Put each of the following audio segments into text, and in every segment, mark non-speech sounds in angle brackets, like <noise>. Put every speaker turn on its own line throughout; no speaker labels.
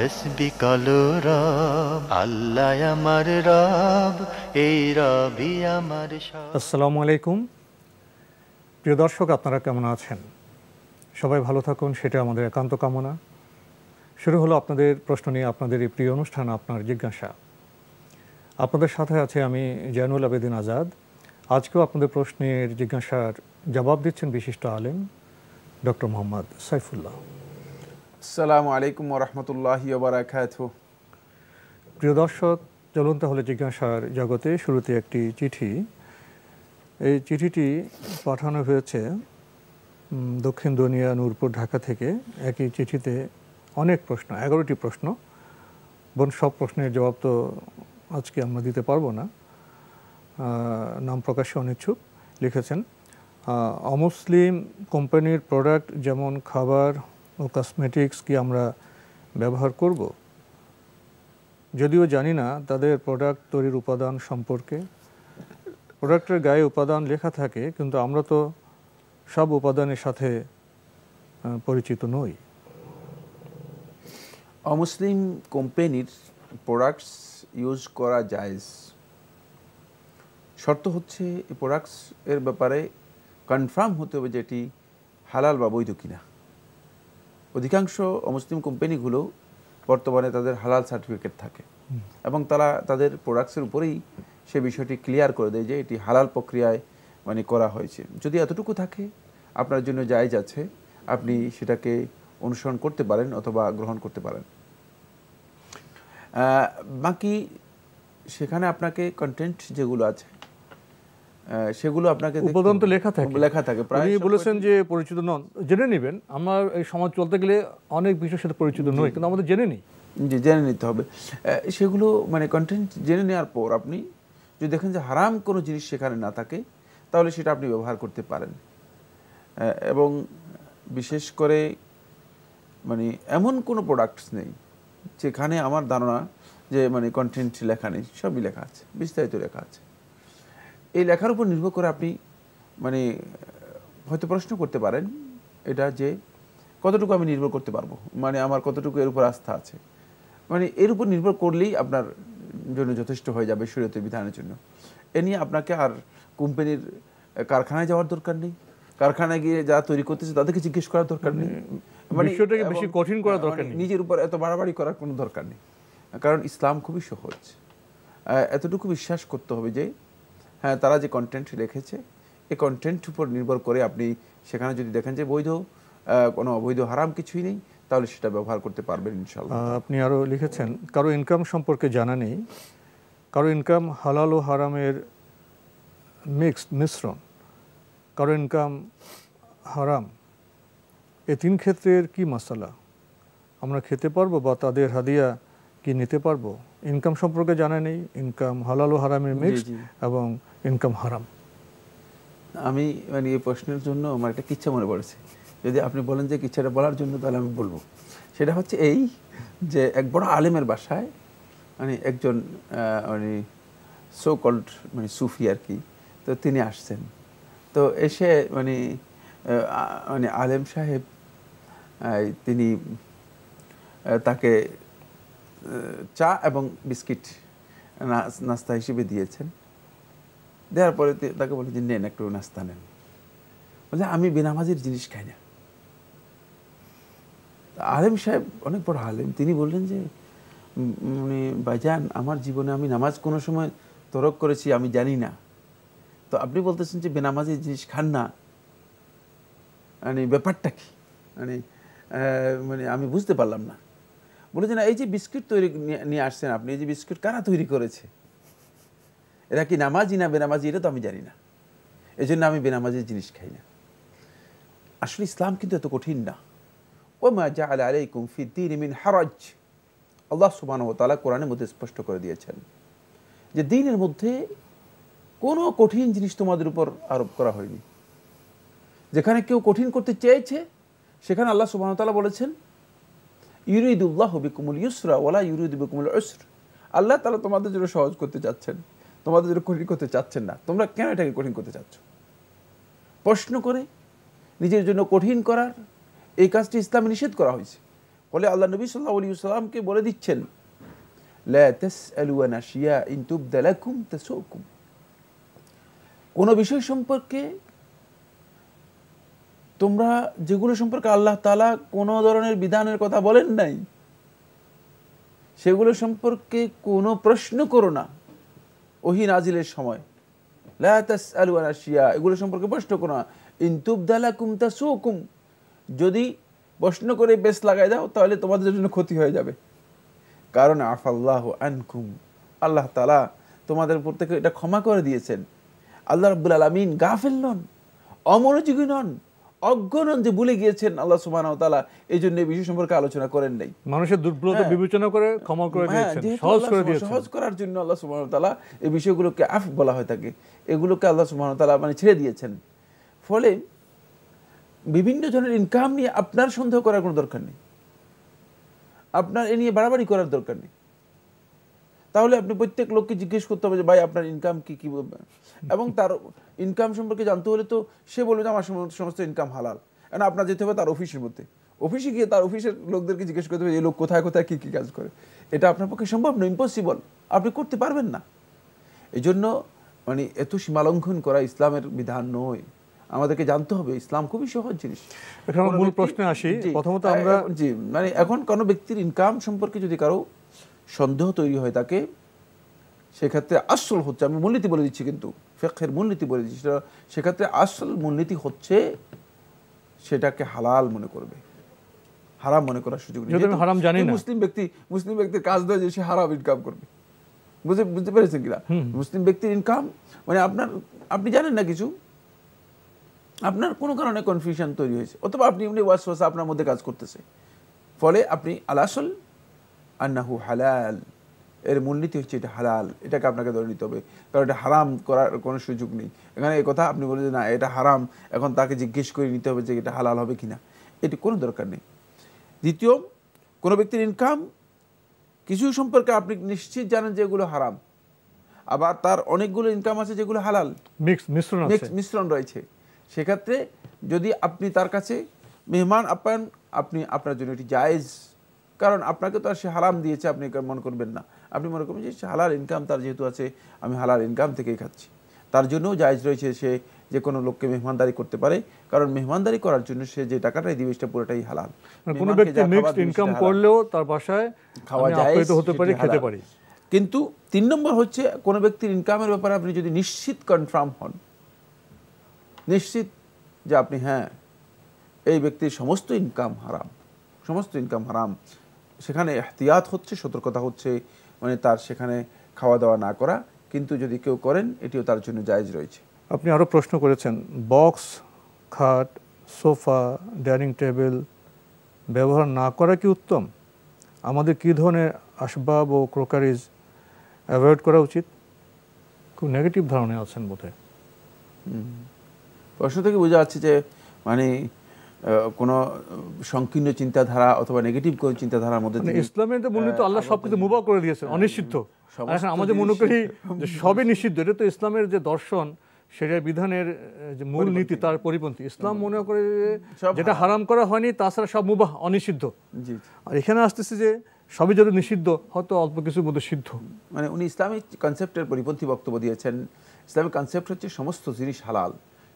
তসবি কালো রব আল্লাহ আমার রব এই রবি আমার আসসালামু আলাইকুম
প্রিয় দর্শক আপনারা কেমন আছেন সবাই ভালো থাকুন সেটা আমাদের একান্ত কামনা শুরু হলো আপনাদের প্রশ্ন নিয়ে আপনাদের এই প্রিয় অনুষ্ঠান আপনার জিজ্ঞাসা আপনাদের সাথে আছে আমি জয়নুল আবেদিন আজাদ আজকেও আপনাদের প্রশ্নের জিজ্ঞাসার জবাব দিচ্ছেন বিশিষ্ট আলেম ডক্টর মোহাম্মদ সাইফুল্লাহ
আসসালামু আলাইকুম রহমতুল্লাহ বারাকাত
প্রিয় দর্শক চলুন তাহলে জিজ্ঞাসার জগতে শুরুতে একটি চিঠি এই চিঠিটি পাঠানো হয়েছে দক্ষিণ দুনিয়া নূরপুর ঢাকা থেকে একই চিঠিতে অনেক প্রশ্ন এগারোটি প্রশ্ন বোন সব প্রশ্নের জবাব তো আজকে আমরা দিতে পারবো না নাম প্রকাশে অনিচ্ছুক লিখেছেন অমুসলিম কোম্পানির প্রোডাক্ট যেমন খাবার ও কসমেটিক্স কি আমরা ব্যবহার করব যদিও জানি না তাদের প্রোডাক্ট তৈরির উপাদান সম্পর্কে প্রোডাক্টের গায়ে উপাদান লেখা থাকে কিন্তু আমরা তো সব উপাদানের সাথে পরিচিত
নই অমুসলিম কোম্পানির প্রোডাক্টস ইউজ করা যায় শর্ত হচ্ছে এই প্রোডাক্টস এর ব্যাপারে কনফার্ম হতে হবে যেটি হালাল বা বৈধ কিনা অধিকাংশ অমুসলিম কোম্পানিগুলো বর্তমানে তাদের হালাল সার্টিফিকেট থাকে এবং তারা তাদের প্রোডাক্টসের উপরেই সে বিষয়টি ক্লিয়ার করে দেয় যে এটি হালাল প্রক্রিয়ায় মানে করা হয়েছে যদি এতটুকু থাকে আপনার জন্য জায়জ আছে আপনি সেটাকে অনুসরণ করতে পারেন অথবা গ্রহণ করতে পারেন বাকি সেখানে আপনাকে কন্টেন্ট যেগুলো আছে সেগুলো আপনাকে উপাদান তো লেখা থাকে লেখা থাকে উনি বলেছেন
যে পরিচিত নন জেনে নেবেন আমার এই সমাজ চলতে গেলে
অনেক বিষয়ের সাথে পরিচিত নই কিন্তু আমাদের জেনে নিই জি জেনে নিতে হবে সেগুলো মানে কন্টেন্ট জেনে নেওয়ার পর আপনি যদি দেখেন যে হারাম কোনো জিনিস সেখানে না থাকে তাহলে সেটা আপনি ব্যবহার করতে পারেন এবং বিশেষ করে মানে এমন কোনো প্রোডাক্টস নেই যেখানে আমার ধারণা যে মানে কন্টেন্ট লেখা নেই সবই লেখা আছে বিস্তারিত লেখা আছে এই লেখার উপর নির্ভর করে আপনি মানে হয়তো প্রশ্ন করতে পারেন এটা যে কতটুকু আমি নির্ভর করতে পারবো মানে আমার কতটুকু এর উপর আস্থা আছে মানে এর উপর নির্ভর করলেই আপনার জন্য যথেষ্ট হয়ে যাবে শরীয়তের বিধানের জন্য এ নিয়ে আপনাকে আর কোম্পানির কারখানায় যাওয়ার দরকার নেই কারখানায় গিয়ে যা তৈরি করতেছে তাদেরকে জিজ্ঞেস করার দরকার নেই মানে বিষয়টাকে বেশি কঠিন করার হ্যাঁ, দরকার মানে, নেই নিজের উপর এত বাড়াবাড়ি করার কোনো দরকার নেই কারণ ইসলাম খুবই সহজ এতটুকু বিশ্বাস করতে হবে যে হ্যাঁ তারা যে কন্টেন্ট রেখেছে এই কন্টেন্ট উপর নির্ভর করে আপনি সেখানে যদি দেখেন যে বৈধ কোনো অবৈধ হারাম কিছুই নেই তাহলে সেটা ব্যবহার করতে পারবেন ইনশাল্লাহ
আপনি আরও লিখেছেন কারো ইনকাম সম্পর্কে জানা নেই কারো ইনকাম হালাল ও হারামের মিক্সড মিশ্রণ কারো ইনকাম হারাম এ তিন ক্ষেত্রের কি মশালা আমরা খেতে পারবো বা তাদের হাদিয়া কি নিতে পারবো ইনকাম সম্পর্কে জানা নেই ইনকাম হালাল ও হারামের মিক্স এবং ইনকাম হারাম
আমি মানে এই প্রশ্নের জন্য আমার একটা কিচ্ছা মনে পড়েছে যদি আপনি বলেন যে কিচ্ছাটা বলার জন্য তাহলে আমি বলবো সেটা হচ্ছে এই যে এক বড় আলেমের বাসায় মানে একজন মানে সো কল্ড মানে সুফি আর কি তো তিনি আসছেন তো এসে মানে মানে আলেম সাহেব তিনি তাকে চা এবং বিস্কিট নাস্তা হিসেবে দিয়েছেন দেওয়ার পরে তাকে বলে যে নেন একটু নাস্তা নেন বলে আমি বেনামাজির জিনিস খাই না আলেম সাহেব অনেক বড় আলেম তিনি বললেন যে মানে ভাইজান আমার জীবনে আমি নামাজ কোনো সময় তরক করেছি আমি জানি না তো আপনি বলতেছেন যে বেনামাজি জিনিস খান না মানে ব্যাপারটা কি মানে মানে আমি বুঝতে পারলাম না বলে যে না এই যে বিস্কুট তৈরি নিয়ে আসছেন আপনি এই যে বিস্কুট কারা তৈরি করেছে এরা কি নামাজি না বেনামাজি এটা তো আমি জানি না এই জন্য আমি বেনামাজির জিনিস খাই না আসলে ইসলাম কিন্তু এত কঠিন না ও মা জা আলাই কুমফি ফিদ্দিন মিন হারাজ আল্লাহ সুবান ও তালা কোরআনের মধ্যে স্পষ্ট করে দিয়েছেন যে দিনের মধ্যে কোনো কঠিন জিনিস তোমাদের উপর আরোপ করা হয়নি যেখানে কেউ কঠিন করতে চেয়েছে সেখানে আল্লাহ সুবাহতালা বলেছেন ইউরিদুল্লাহ বিকুমুল ইউসরা ওলা ইউরিদ বিকুমুল আল্লাহ তালা তোমাদের জন্য সহজ করতে চাচ্ছেন তোমাদের জন্য কঠিন করতে চাচ্ছেন না তোমরা কেন এটাকে কঠিন করতে চাচ্ছ প্রশ্ন করে নিজের জন্য কঠিন করার এই কাজটি ইসলামে নিষেধ করা হয়েছে ফলে আল্লাহ নবী সাল্লাহ আলী সাল্লামকে বলে দিচ্ছেন কোনো বিষয় সম্পর্কে তোমরা যেগুলো সম্পর্কে আল্লাহ তালা কোনো ধরনের বিধানের কথা বলেন নাই সেগুলো সম্পর্কে কোনো প্রশ্ন করো না ওহি নাজিলের সময় লাস আলু আনাশিয়া এগুলো সম্পর্কে প্রশ্ন করো না ইন্তুবদালা কুমতা সুকুম যদি প্রশ্ন করে বেশ লাগাই দাও তাহলে তোমাদের জন্য ক্ষতি হয়ে যাবে কারণ আফাল্লাহ আনকুম আল্লাহ তালা তোমাদের প্রত্যেকে এটা ক্ষমা করে দিয়েছেন আল্লাহ রব্বুল আলমিন গাফেল নন অমনোযোগী নন অজ্ঞনন যে ভুলে গিয়েছেন আল্লাহ সুবাহ তালা এই জন্য বিষয় সম্পর্কে আলোচনা করেন নাই মানুষের দুর্বলতা হ্যাঁ। বিবেচনা করে ক্ষমা করে হ্যাঁ, সহজ করে দিয়েছেন সহজ করার জন্য আল্লাহ সুবাহ তালা এই বিষয়গুলোকে আফ বলা হয় থাকে এগুলোকে আল্লাহ সুবাহ তালা মানে ছেড়ে দিয়েছেন ফলে বিভিন্ন জনের ইনকাম নিয়ে আপনার সন্দেহ করার কোনো দরকার নেই আপনার এ নিয়ে বাড়াবাড়ি করার দরকার নেই তাহলে আপনি প্রত্যেক লোককে জিজ্ঞেস করতে হবে যে ভাই আপনার ইনকাম কি কি কী এবং তার ইনকাম সম্পর্কে জানতে হলে তো সে বলবে যে আমার সমস্ত ইনকাম হালাল কারণ আপনার যেতে হবে তার অফিসের মধ্যে অফিসে গিয়ে তার অফিসের লোকদেরকে জিজ্ঞেস করতে হবে এই লোক কোথায় কোথায় কী কী কাজ করে এটা আপনার পক্ষে সম্ভব নয় ইম্পসিবল আপনি করতে পারবেন না এই জন্য মানে এত সীমালঙ্ঘন করা ইসলামের বিধান নয় আমাদেরকে জানতে হবে ইসলাম খুবই সহজ জিনিস এখন মূল প্রশ্নে আসি প্রথমত আমরা জি মানে এখন কোনো ব্যক্তির ইনকাম সম্পর্কে যদি কারো সন্দেহ তৈরি হয় তাকে সেক্ষেত্রে আসল হচ্ছে আমি মূলনীতি বলে দিচ্ছি কিন্তু ফেকের মূলনীতি বলে দিচ্ছি সেটা সেক্ষেত্রে আসল মূলনীতি হচ্ছে সেটাকে হালাল মনে করবে হারাম মনে করার সুযোগ নেই মুসলিম ব্যক্তি মুসলিম ব্যক্তির কাজ দেয় যে সে হারাম ইনকাম করবে বুঝতে বুঝতে পেরেছেন কিনা মুসলিম ব্যক্তির ইনকাম মানে আপনার আপনি জানেন না কিছু আপনার কোনো কারণে কনফিউশন তৈরি হয়েছে অথবা আপনি এমনি ওয়াশ ওয়াশ আপনার মধ্যে কাজ করতেছে ফলে আপনি আলাসল আন্নাহু হালাল এর মূলনীতি হচ্ছে এটা হালাল এটাকে আপনাকে ধরে নিতে হবে কারণ এটা হারাম করার কোনো সুযোগ নেই এখানে এই কথা আপনি বলেন যে না এটা হারাম এখন তাকে জিজ্ঞেস করে নিতে হবে যে এটা হালাল হবে কি না এটি কোনো দরকার নেই দ্বিতীয় কোনো ব্যক্তির ইনকাম কিছু সম্পর্কে আপনি নিশ্চিত জানেন যে এগুলো হারাম আবার তার অনেকগুলো ইনকাম আছে যেগুলো হালাল মিশ্রণ মিশ্রণ রয়েছে সেক্ষেত্রে যদি আপনি তার কাছে মেহমান আপ্যায়ন আপনি আপনার জন্য এটি জায়েজ কারণ আপনাকে তো আর সে হালাম দিয়েছে আপনি মনে করবেন না আপনি মনে করবেন যে সে হালাল ইনকাম তার যেহেতু আছে আমি হালাল ইনকাম থেকেই খাচ্ছি তার জন্যও জায়জ রয়েছে সে যে কোনো লোককে মেহমানদারি করতে পারে কারণ মেহমানদারি করার জন্য সে যে টাকাটাই দিবে সেটা পুরোটাই হালাল মানে কোনো ইনকাম করলেও তার বাসায় খাওয়া যায় হতে পারে খেতে পারে কিন্তু তিন নম্বর হচ্ছে কোনো ব্যক্তির ইনকামের ব্যাপারে আপনি যদি নিশ্চিত কনফার্ম হন নিশ্চিত যে আপনি হ্যাঁ এই ব্যক্তির সমস্ত ইনকাম হারাম সমস্ত ইনকাম হারাম সেখানে এহতিয়াত হচ্ছে সতর্কতা হচ্ছে মানে তার সেখানে খাওয়া দাওয়া না করা কিন্তু যদি কেউ করেন এটিও তার জন্য জায়জ রয়েছে
আপনি আরও প্রশ্ন করেছেন বক্স খাট সোফা ডাইনিং টেবিল ব্যবহার না করা কি উত্তম আমাদের কী ধরনের আসবাব ও ক্রোকারিজ অ্যাভয়েড করা উচিত খুব নেগেটিভ ধারণা আছেন বোধহয়
প্রশ্ন থেকে বোঝা যাচ্ছে যে মানে কোনো সংকীর্ণ চিন্তাধারা অথবা নেগেটিভ কোন চিন্তাধারার মধ্যে মানে ইসলামের
মূলত আল্লাহ সবকিছু মুবা করে দিয়েছে অনিশ্চিত আমাদের মনে করি যে <laughs> সবই নিষিদ্ধ এটা তো ইসলামের যে দর্শন সেটা বিধানের যে মূল নীতি তার পরিপন্থী ইসলাম মনে করে যেটা হারাম করা হয়নি তাছাড়া সব মুবাহ অনিষিদ্ধ
আর এখানে আসতেছে যে সবই যদি নিষিদ্ধ হয়তো অল্প কিছুর মধ্যে সিদ্ধ মানে উনি ইসলামিক কনসেপ্টের পরিপন্থী বক্তব্য দিয়েছেন ইসলামিক কনসেপ্ট হচ্ছে সমস্ত জিনিস হালাল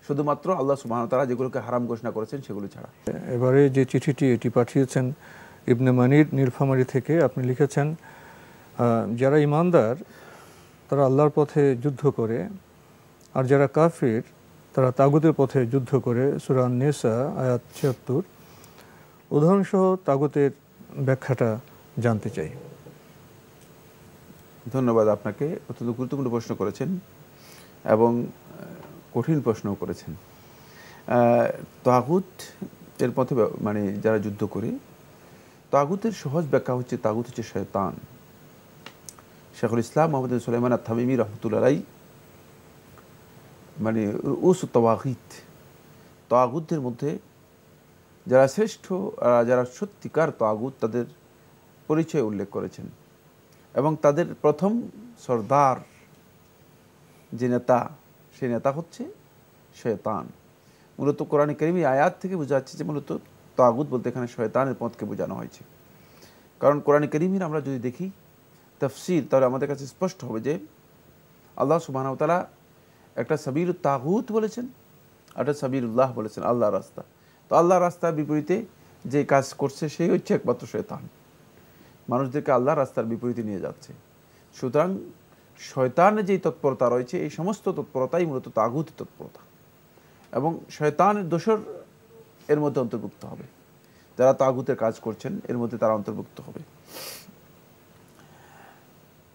শুধুমাত্র আল্লাহ তারা যেগুলোকে হারাম ঘোষণা করেছেন সেগুলো ছাড়া
এবারে যে চিঠিটি এটি পাঠিয়েছেন ইবনে মানির নীলফামারি থেকে আপনি লিখেছেন যারা ইমানদার তারা আল্লাহর পথে যুদ্ধ করে আর যারা কাফির তারা তাগুতের পথে যুদ্ধ করে সুরান নেসা আয়াত ছিয়াত্তর উদাহরণসহ তাগুতের ব্যাখ্যাটা
জানতে চাই ধন্যবাদ আপনাকে অত্যন্ত গুরুত্বপূর্ণ প্রশ্ন করেছেন এবং কঠিন প্রশ্ন করেছেন তাগুত এর পথে মানে যারা যুদ্ধ করে তাগুতের সহজ ব্যাখ্যা হচ্ছে তাগুত হচ্ছে শয়তান শেখুল ইসলাম মোহাম্মদ সুলাইমান আথামিমি রহমতুল্লাহ মানে উস তওয়াহিত তাগুতের মধ্যে যারা শ্রেষ্ঠ যারা সত্যিকার তাগুত তাদের পরিচয় উল্লেখ করেছেন এবং তাদের প্রথম সর্দার যে নেতা সেই নেতা হচ্ছে শয়তান মূলত কোরআন করিম এই আয়াত থেকে বোঝা যাচ্ছে যে মূলত তাগুদ বলতে এখানে শয়তানের পথকে বোঝানো হয়েছে কারণ কোরআন করিমের আমরা যদি দেখি তফসির তাহলে আমাদের কাছে স্পষ্ট হবে যে আল্লাহ সুবাহতালা একটা সাবির তাগুত বলেছেন একটা সাবির উল্লাহ বলেছেন আল্লাহ রাস্তা তো আল্লাহ রাস্তার বিপরীতে যে কাজ করছে সেই হচ্ছে একমাত্র শয়তান মানুষদেরকে আল্লাহ রাস্তার বিপরীতে নিয়ে যাচ্ছে সুতরাং শয়তানের যেই তৎপরতা রয়েছে এই সমস্ত তৎপরতাই মূলত তাগুত তৎপরতা এবং শয়তানের দোষর এর মধ্যে অন্তর্ভুক্ত হবে যারা তাগুতের কাজ করছেন এর মধ্যে তারা অন্তর্ভুক্ত হবে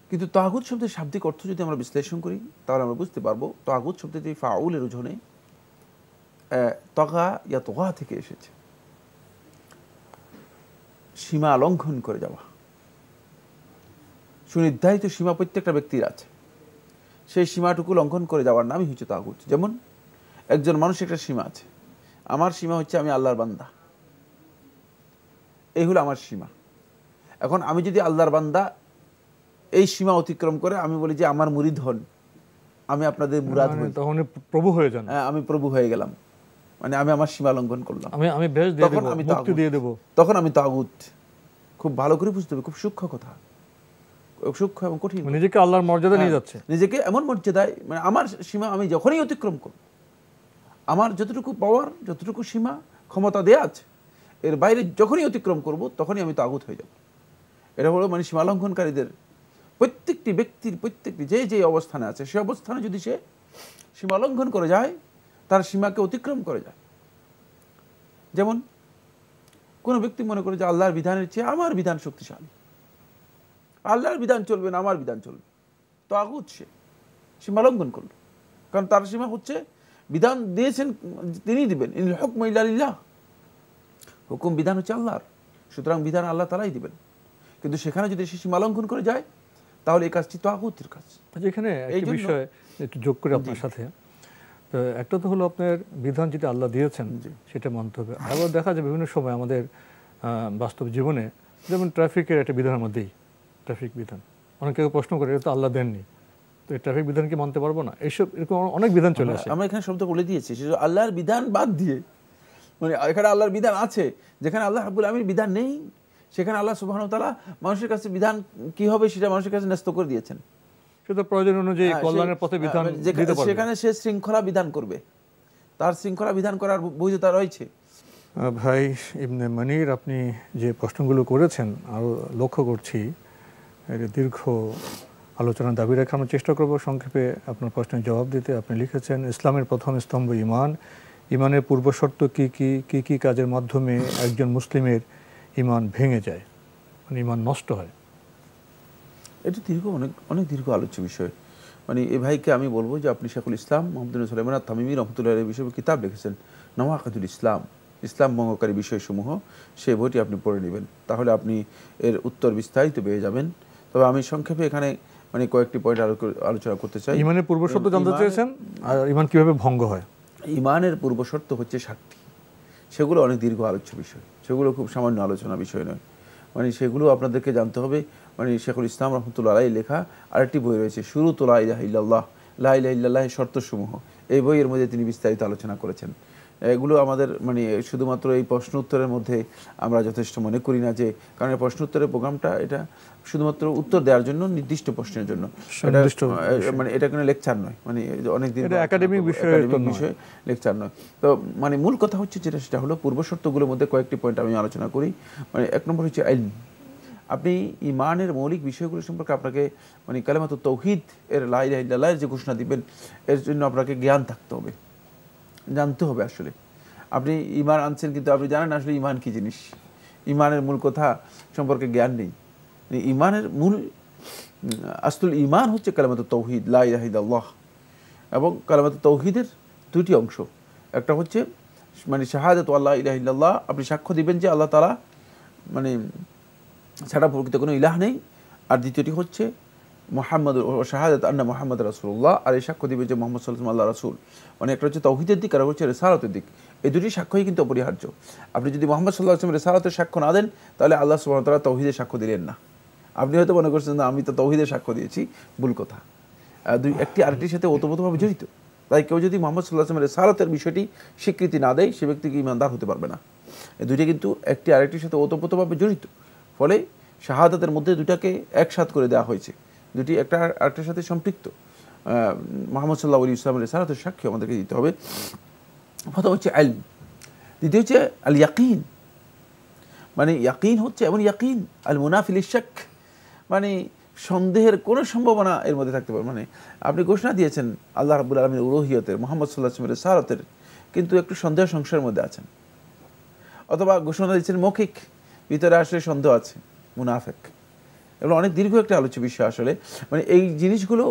কিন্তু তাগুত শব্দের শাব্দিক অর্থ যদি আমরা বিশ্লেষণ করি তাহলে আমরা বুঝতে পারবো তাগুত যে ফাউলের ওজনে তগা ইয়া তগা থেকে এসেছে সীমা লঙ্ঘন করে যাওয়া সুনির্ধারিত সীমা প্রত্যেকটা ব্যক্তির আছে সেই সীমাটুকু লঙ্ঘন করে যাওয়ার নামই হচ্ছে তাগুত যেমন একজন মানুষের একটা সীমা আছে আমার সীমা হচ্ছে আমি আল্লাহর বান্দা এই হলো আমার সীমা এখন আমি যদি আল্লাহর বান্দা এই সীমা অতিক্রম করে আমি বলি যে আমার মুরিদ হন আমি আপনাদের মুরাদ হই মানে তখন প্রভু হয়ে যান হ্যাঁ আমি প্রভু হয়ে গেলাম মানে আমি আমার সীমা লঙ্ঘন করলাম আমি আমি বেশ দিয়ে দেব তখন আমি তাগুত খুব ভালো করে বুঝতে হবে খুব সূক্ষ্ম কথা সূক্ষ্ম এবং কঠিন মানে নিজেকে আল্লাহর মর্যাদা নিয়ে হ্যাঁ, যাচ্ছে নিজেকে এমন মর্যাদায় মানে আমার সীমা আমি যখনই অতিক্রম করব আমার যতটুকু পাওয়ার যতটুকু সীমা ক্ষমতা দেয়া আছে এর বাইরে যখনই অতিক্রম করব তখনই আমি তাগুত হয়ে যাব এটা হলো মানে সীমা লঙ্ঘনকারীদের প্রত্যেকটি ব্যক্তির প্রত্যেকটি যে যে অবস্থানে আছে সে অবস্থানে যদি সে সীমা লঙ্ঘন করে যায় তার সীমাকে অতিক্রম করে যায় যেমন কোনো ব্যক্তি মনে করে যে আল্লাহর বিধানের চেয়ে আমার বিধান শক্তিশালী আল্লাহর বিধান চলবে না আমার বিধান চলবে তো আগুত সে লঙ্ঘন করলো কারণ তার সীমা হচ্ছে বিধান দিয়েছেন তিনি দিবেন হুকম ইল্লাহ হুকুম বিধান হচ্ছে আল্লাহর সুতরাং বিধান আল্লাহ তালাই দিবেন কিন্তু সেখানে যদি সে লঙ্ঘন করে যায় তাহলে এই কাজটি তো আগুতির কাজ
আচ্ছা, এখানে এই বিষয়ে একটু যোগ করে আপনার সাথে একটা তো হলো আপনার বিধান যেটা আল্লাহ দিয়েছেন সেটা মানতে হবে আবার দেখা যায় বিভিন্ন সময় আমাদের বাস্তব জীবনে যেমন ট্রাফিকের একটা বিধানের মধ্যেই ট্রাফিক বিধান অনেকে প্রশ্ন করে এটা তো আল্লাহ দেননি
তো এই ট্রাফিক বিধানকে মানতে পারবো না এইসব এরকম অনেক বিধান চলে আসে আমরা এখানে শব্দ বলে দিয়েছি সে আল্লাহর বিধান বাদ দিয়ে মানে এখানে আল্লাহর বিধান আছে যেখানে আল্লাহ হাবুল আমির বিধান নেই সেখানে আল্লাহ সুবাহন তালা মানুষের কাছে বিধান কি হবে সেটা মানুষের কাছে ন্যস্ত করে দিয়েছেন সেটা প্রয়োজন অনুযায়ী হ্যাঁ, কল্যাণের পথে হ্যাঁ, বিধান মানে সেখানে সে শৃঙ্খলা বিধান করবে তার শৃঙ্খলা বিধান করার বৈধতা রয়েছে
ভাই ইবনে মনির আপনি যে প্রশ্নগুলো করেছেন আরও লক্ষ্য করছি একটা দীর্ঘ আলোচনার দাবি রাখে আমরা চেষ্টা করব সংক্ষেপে আপনার প্রশ্নের জবাব দিতে আপনি লিখেছেন ইসলামের প্রথম স্তম্ভ ইমান ইমানের পূর্বশর্ত কি কি কি কি কাজের মাধ্যমে একজন মুসলিমের ইমান ভেঙে যায় মানে ইমান নষ্ট হয়
এটা দীর্ঘ অনেক অনেক দীর্ঘ আলোচ্য বিষয় মানে এ ভাইকে আমি বলবো যে আপনি শেখুল ইসলাম মোহাম্মদুল সালেমান তামিমি রহমতুল্লাহ বিষয়ে কিতাব লিখেছেন নওয়াকাতুল ইসলাম ইসলাম ভঙ্গকারী বিষয়সমূহ সেই বইটি আপনি পড়ে নেবেন তাহলে আপনি এর উত্তর বিস্তারিত পেয়ে যাবেন তবে আমি সংক্ষেপে এখানে মানে কয়েকটি পয়েন্ট আলোচনা করতে চাই ইমানের পূর্বশর্ত জানতে চেয়েছেন
আর ইমান কিভাবে ভঙ্গ
হয় ইমানের পূর্বশর্ত হচ্ছে সাক্ষী সেগুলো অনেক দীর্ঘ আলোচ্য বিষয় সেগুলো খুব সামান্য আলোচনা বিষয় নয় মানে সেগুলো আপনাদেরকে জানতে হবে মানে শেখুল ইসলাম রহমতুল্লাহ আলাই লেখা আরেকটি বই রয়েছে শুরু তোলা ইলাহ ইল্লাহ লাহ ইল্লাহ শর্তসমূহ এই বইয়ের মধ্যে তিনি বিস্তারিত আলোচনা করেছেন এগুলো আমাদের মানে শুধুমাত্র এই প্রশ্ন উত্তরের মধ্যে আমরা যথেষ্ট মনে করি না যে কারণ প্রশ্ন উত্তরের প্রোগ্রামটা এটা শুধুমাত্র উত্তর দেওয়ার জন্য নির্দিষ্ট প্রশ্নের জন্য মানে এটা কোনো লেকচার নয় মানে অনেক দিন একাডেমিক বিষয় লেকচার নয় তো মানে মূল কথা হচ্ছে যেটা সেটা হলো শর্তগুলোর মধ্যে কয়েকটি পয়েন্ট আমি আলোচনা করি মানে এক নম্বর হচ্ছে আইন আপনি ইমানের মৌলিক বিষয়গুলো সম্পর্কে আপনাকে মানে কালেমাত তৌহিদ এর লাই লাইয়ের যে ঘোষণা দিবেন এর জন্য আপনাকে জ্ঞান থাকতে হবে জানতে হবে আসলে আপনি ইমান আনছেন কিন্তু আপনি জানেন আসলে ইমান কী জিনিস ইমানের মূল কথা সম্পর্কে জ্ঞান নেই ইমানের মানে মূল আসতুল ইমান হচ্ছে কালামাত তৌহিদ লাহিদ আল্লাহ এবং কালামাত তৌহিদের দুটি অংশ একটা হচ্ছে মানে শাহাদাত আল্লাহ ইলাহিদাল্লাহ আপনি সাক্ষ্য দিবেন যে আল্লাহ তালা মানে ছাড়া প্রকৃত কোনো ইলাহ নেই আর দ্বিতীয়টি হচ্ছে মোহাম্মদ ও শাহাদাত আন্না মোহাম্মদ রাসুল্লাহ আর এই সাক্ষ্য দিবে যে মোহাম্মদ সাল্লাম আল্লাহ রাসুল মানে একটা হচ্ছে তৌহিদের দিক আর হচ্ছে রেসারতের দিক এই দুটি সাক্ষ্যই কিন্তু অপরিহার্য আপনি যদি মোহাম্মদ সাল্লাহ আসলাম রেসারতের সাক্ষ্য না দেন তাহলে আল্লাহ সুবাহ তালা তৌহিদের সাক্ষ্য দিলেন না আপনি হয়তো মনে করছেন না আমি তো তৌহিদের সাক্ষ্য দিয়েছি ভুল কথা দুই একটি আরেকটির সাথে ওতপ্রোতভাবে জড়িত তাই কেউ যদি মোহাম্মদ সাল্লাহ আসলামের রেসারতের বিষয়টি স্বীকৃতি না দেয় সে ব্যক্তিকে ইমানদার হতে পারবে না এই দুইটি কিন্তু একটি আরেকটির সাথে ওতপ্রোতভাবে জড়িত ফলে শাহাদাতের মধ্যে দুটাকে একসাথ করে দেওয়া হয়েছে দুটি একটা আরেকটার সাথে সম্পৃক্ত মোহাম্মদ সাল্লাহ আলী ইসলামের সারাতের সাক্ষী আমাদেরকে দিতে হবে প্রথম হচ্ছে আল দ্বিতীয় হচ্ছে আল ইয়াকিন মানে ইয়াকিন হচ্ছে এমন ইয়াকিন আল মুনাফিল ইশাক মানে সন্দেহের কোনো সম্ভাবনা এর মধ্যে থাকতে পারে মানে আপনি ঘোষণা দিয়েছেন আল্লাহ রাবুল আলমীর উরোহিয়তের মোহাম্মদ সাল্লাহ আসলামের সারতের কিন্তু একটু সন্দেহ সংশয়ের মধ্যে আছেন অথবা ঘোষণা দিয়েছেন মৌখিক ভিতরে আসলে সন্দেহ আছে মুনাফেক এবং অনেক দীর্ঘ একটা আলোচ্য বিষয় আসলে মানে এই জিনিসগুলো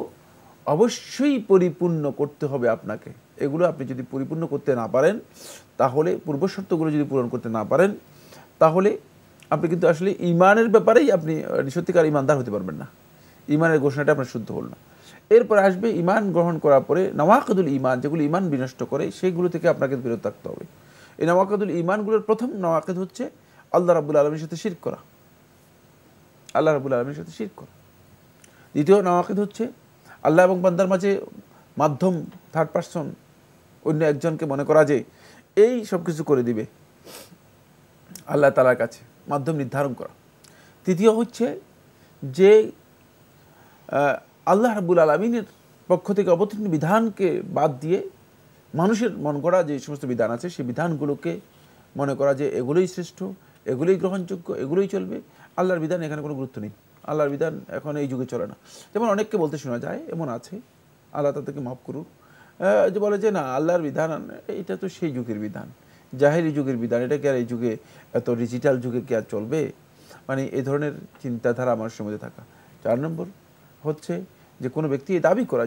অবশ্যই পরিপূর্ণ করতে হবে আপনাকে এগুলো আপনি যদি পরিপূর্ণ করতে না পারেন তাহলে পূর্বশর্তগুলো যদি পূরণ করতে না পারেন তাহলে আপনি কিন্তু আসলে ইমানের ব্যাপারেই আপনি সত্যিকার ইমানদার হতে পারবেন না ইমানের ঘোষণাটা আপনার শুদ্ধ হল না এরপর আসবে ইমান গ্রহণ করার পরে নওয়াকদুল ইমান যেগুলো ইমান বিনষ্ট করে সেইগুলো থেকে আপনাকে বিরত থাকতে হবে এই নামাকাদুল ইমানগুলোর প্রথম নামাকাদ হচ্ছে আল্লাহ রাবুল আলমীর সাথে শির করা আল্লাহ রবুল আলমীর সাথে শির করা দ্বিতীয় নাওয়াকিদ হচ্ছে আল্লাহ এবং বান্দার মাঝে মাধ্যম থার্ড পার্সন অন্য একজনকে মনে করা যে এই সব কিছু করে দিবে আল্লাহ তালার কাছে মাধ্যম নির্ধারণ করা তৃতীয় হচ্ছে যে আল্লাহ রাবুল আলমিনের পক্ষ থেকে অবতীর্ণ বিধানকে বাদ দিয়ে মানুষের মন করা যে সমস্ত বিধান আছে সেই বিধানগুলোকে মনে করা যে এগুলোই শ্রেষ্ঠ এগুলোই গ্রহণযোগ্য এগুলোই চলবে আল্লাহর বিধান এখানে কোনো গুরুত্ব নেই আল্লাহর বিধান এখন এই যুগে চলে না যেমন অনেককে বলতে শোনা যায় এমন আছে আল্লাহ তাদেরকে মাফ করুক যে বলে যে না আল্লাহর বিধান এটা তো সেই যুগের বিধান জাহেরি যুগের বিধান এটা কি আর এই যুগে এত ডিজিটাল যুগে কি আর চলবে মানে এ ধরনের চিন্তাধারা মানুষের মধ্যে থাকা চার নম্বর হচ্ছে যে কোনো ব্যক্তি এই দাবি করা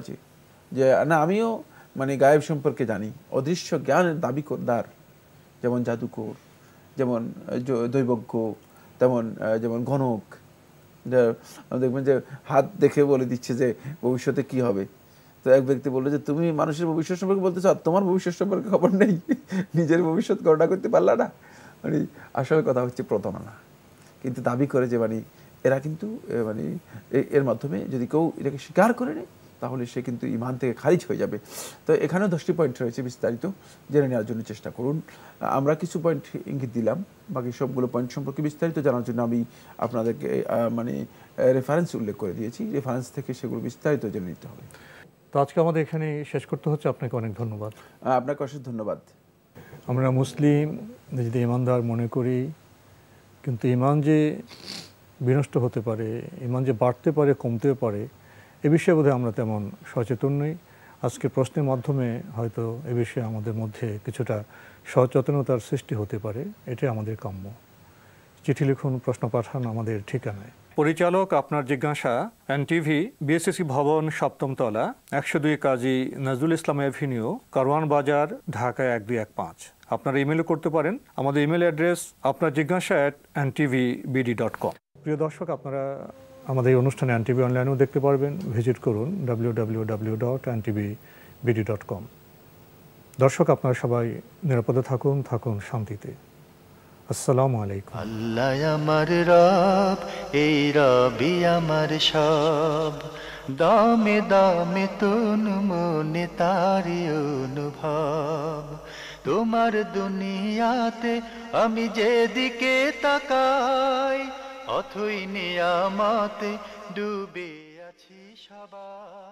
যে না আমিও মানে গায়েব সম্পর্কে জানি অদৃশ্য জ্ঞানের দাবি দার যেমন জাদুকর যেমন দৈবজ্ঞ তেমন যেমন ঘনক দেখবেন যে হাত দেখে বলে দিচ্ছে যে ভবিষ্যতে কি হবে তো এক ব্যক্তি বললো যে তুমি মানুষের ভবিষ্যৎ সম্পর্কে বলতেছো আর তোমার ভবিষ্যৎ সম্পর্কে খবর নেই <laughs> নিজের ভবিষ্যৎ গণনা করতে পারলা না মানে আসল কথা হচ্ছে প্রতারণা কিন্তু দাবি করে যে মানে এরা কিন্তু মানে এর মাধ্যমে যদি কেউ এটাকে স্বীকার করে নেয় তাহলে সে কিন্তু ইমান থেকে খারিজ হয়ে যাবে তো এখানেও দশটি পয়েন্ট রয়েছে বিস্তারিত জেনে নেওয়ার জন্য চেষ্টা করুন আমরা কিছু পয়েন্ট ইঙ্গিত দিলাম বাকি সবগুলো পয়েন্ট সম্পর্কে বিস্তারিত জানার জন্য আমি আপনাদেরকে মানে রেফারেন্স উল্লেখ করে দিয়েছি রেফারেন্স থেকে সেগুলো বিস্তারিত জেনে নিতে হবে
তো আজকে আমাদের এখানে শেষ করতে হচ্ছে আপনাকে অনেক ধন্যবাদ হ্যাঁ, আপনাকে অশেষ ধন্যবাদ আমরা মুসলিম যদি ইমানদার মনে করি কিন্তু ইমান যে বিনষ্ট হতে পারে ইমান যে বাড়তে পারে কমতে পারে এ বিষয়ে বোধহয় আমরা তেমন সচেতন নই আজকে প্রশ্নের মাধ্যমে হয়তো এ বিষয়ে আমাদের মধ্যে কিছুটা সচেতনতার সৃষ্টি হতে পারে এটাই আমাদের কাম্য চিঠি লিখুন প্রশ্ন পাঠান আমাদের ঠিকানায় পরিচালক আপনার জিজ্ঞাসা এন টিভি বিএসএসি ভবন সপ্তমতলা একশো দুই কাজী নজরুল ইসলাম অ্যাভিনিউ কারওয়ান বাজার ঢাকা এক দুই এক পাঁচ আপনারা ইমেলও করতে পারেন আমাদের ইমেল অ্যাড্রেস আপনার জিজ্ঞাসা at N TV BD dot com প্রিয় দর্শক আপনারা আমাদের এই অনুষ্ঠানে অ্যান্টিভি অনলাইনেও দেখতে পারবেন ভিজিট করুন W dot NTV BD dot com দর্শক আপনারা সবাই নিরাপদে থাকুন থাকুন শান্তিতে আসসালামু আলাইকুম
আল্লাহ আমার রব এই রবি আমার সব দামে দামে তুন মনে তারি অনুভব তোমার দুনিয়াতে আমি যেদিকে তাকাই অথই নিয়ামাতে ডুবে আছি সবাই